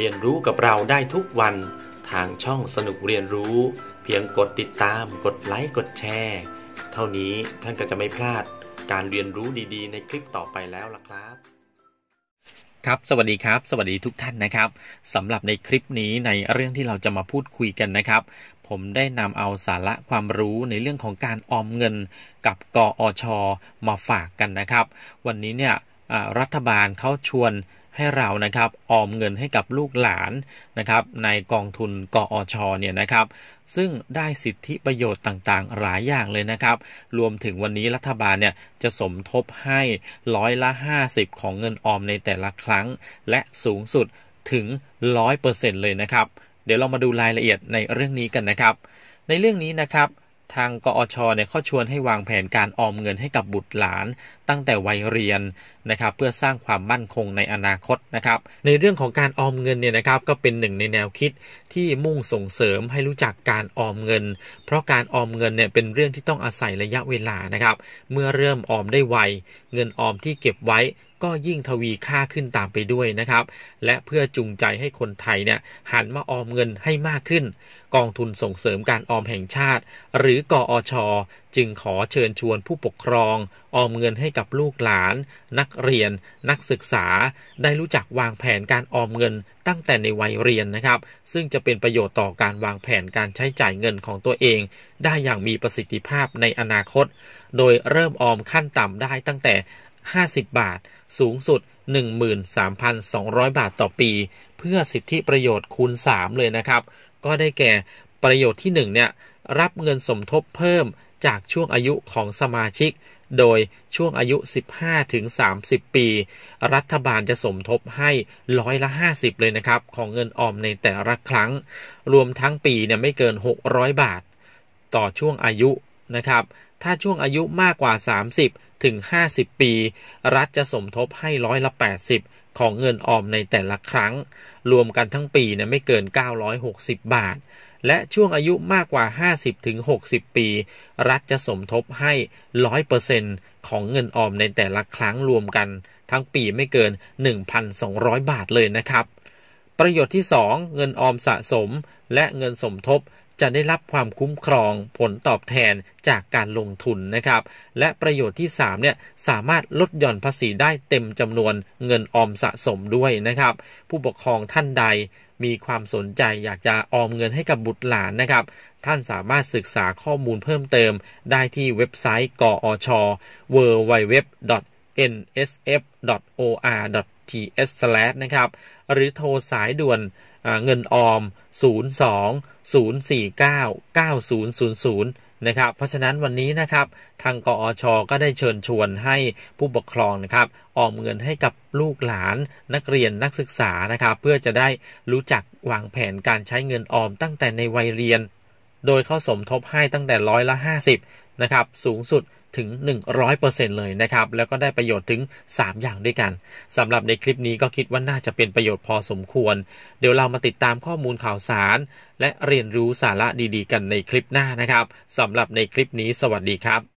เรียนรู้กับเราได้ทุกวันทางช่องสนุกเรียนรู้ เพียงกดติดตาม กดไลค์กดแชร์ เท่านี้ท่านก็จะไม่พลาดการเรียนรู้ดีๆ ในคลิปต่อไปแล้วล่ะครับ ครับสวัสดีครับ สวัสดีทุกท่านนะครับสำหรับในคลิปนี้ในเรื่องที่เราจะมาพูดคุยกันนะครับ ผมได้นำเอาสาระความรู้ในเรื่องของการออมเงิน กับกออชมาฝากกันนะครับ วันนี้เนี่ยรัฐบาลเขาชวนให้เรานะครับออมเงินให้กับลูกหลานนะครับ ในกองทุนกออชเนี่ยนะครับ ซึ่งได้สิทธิประโยชน์ต่าง ๆ หลายอย่างเลยนะครับ รวมถึงวันนี้รัฐบาลเนี่ยจะสมทบให้ร้อยละ50 ของเงินออมในแต่ละครั้ง และสูงสุดถึง 100%เลยนะครับ เดี๋ยวเรามาดูรายละเอียดในเรื่องนี้กันนะครับ ในเรื่องนี้นะครับทางกอชเนี่ยเขาชวนให้วางแผนการออมเงินให้กับบุตรหลาน ตั้งแต่วัยเรียนนะครับเพื่อสร้างความมั่นคงในอนาคตนะครับในเรื่องของการออมเงินเนี่ยนะครับ ก็เป็นหนึ่งในแนวคิดที่มุ่งส่งเสริมให้รู้จักการออมเงิน เพราะการออมเงินเนี่ยเป็นเรื่องที่ต้องอาศัยระยะเวลานะครับเมื่อเริ่มออมได้ไว เงินออมที่เก็บไว้ก็ยิ่งทวีค่าขึ้นตามไปด้วยนะครับ และเพื่อจูงใจให้คนไทยเนี่ยหันมาออมเงินให้มากขึ้น กองทุนส่งเสริมการออมแห่งชาติ หรือกออชอจึงขอเชิญชวนผู้ปกครอง ออมเงินให้กับลูกหลาน นักเรียน นักศึกษาได้รู้จักวางแผนการออมเงินตั้งแต่ในวัยเรียนนะครับ ซึ่งจะเป็นประโยชน์ต่อการวางแผนการใช้จ่ายเงินของตัวเอง ได้อย่างมีประสิทธิภาพในอนาคต โดยเริ่มออมขั้นต่ำได้ตั้งแต่ 50 บาทสูงสุด 13,200 บาทต่อปี เพื่อสิทธิประโยชน์คูณ 3 เลยนะครับ ก็ได้แก่ประโยชน์ที่1เนี่ยรับเงินสมทบเพิ่มจากช่วงอายุของสมาชิก โดยช่วงอายุ 15ถึง30 ปี รัฐบาลจะสมทบให้ร้อยละ 50 เลยนะครับของเงินออมในแต่ละครั้ง รวมทั้งปีเนี่ยไม่เกิน 600 บาท ต่อช่วงอายุนะครับถ้าช่วงอายุมากกว่า 30ถึง 50 ปี รัฐจะสมทบให้ร้อยละ 80 ของเงินออมในแต่ละครั้ง รวมกันทั้งปีเนี่ยไม่เกิน 960 บาท และช่วงอายุมากกว่า 50 ถึง 60 ปี รัฐจะสมทบให้ 100%ของเงินออมในแต่ละครั้งรวมกัน ทั้งปีไม่เกิน 1,200 บาทเลยนะครับ ประโยชน์ที่ 2 เงินออมสะสมและเงินสมทบจะได้รับความคุ้มครองผลตอบแทนจากการลงทุนนะครับ และประโยชน์ที่3เนี่ยสามารถลดหย่อนภาษีได้เต็มจำนวนเงินออมสะสมด้วยนะครับ ผู้ปกครองท่านใดมีความสนใจอยากจะออมเงินให้กับบุตรหลานนะครับ ท่านสามารถศึกษาข้อมูลเพิ่มเติมได้ที่เว็บไซต์กอช w w w nsf.or.th ts slash นะครับหรือโทรสายด่วนเงินออม 020499000 นะครับเพราะฉะนั้นวันนี้นะครับทางกอช ก็ได้เชิญชวนให้ผู้ปกครองนะครับออมเงินให้กับลูกหลานนักเรียนนักศึกษานะครับเพื่อจะได้รู้จักวางแผนการใช้เงินออมตั้งแต่ในวัยเรียนโดยเข้าสมทบให้ตั้งแต่ร้อยละ50นะครับสูงสุดถึง 100%เลยนะครับ แล้วก็ได้ประโยชน์ถึง 3 อย่างด้วยกัน สำหรับในคลิปนี้ก็คิดว่าน่าจะเป็นประโยชน์พอสมควร เดี๋ยวเรามาติดตามข้อมูลข่าวสาร และเรียนรู้สาระดีๆกันในคลิปหน้านะครับ สำหรับในคลิปนี้สวัสดีครับ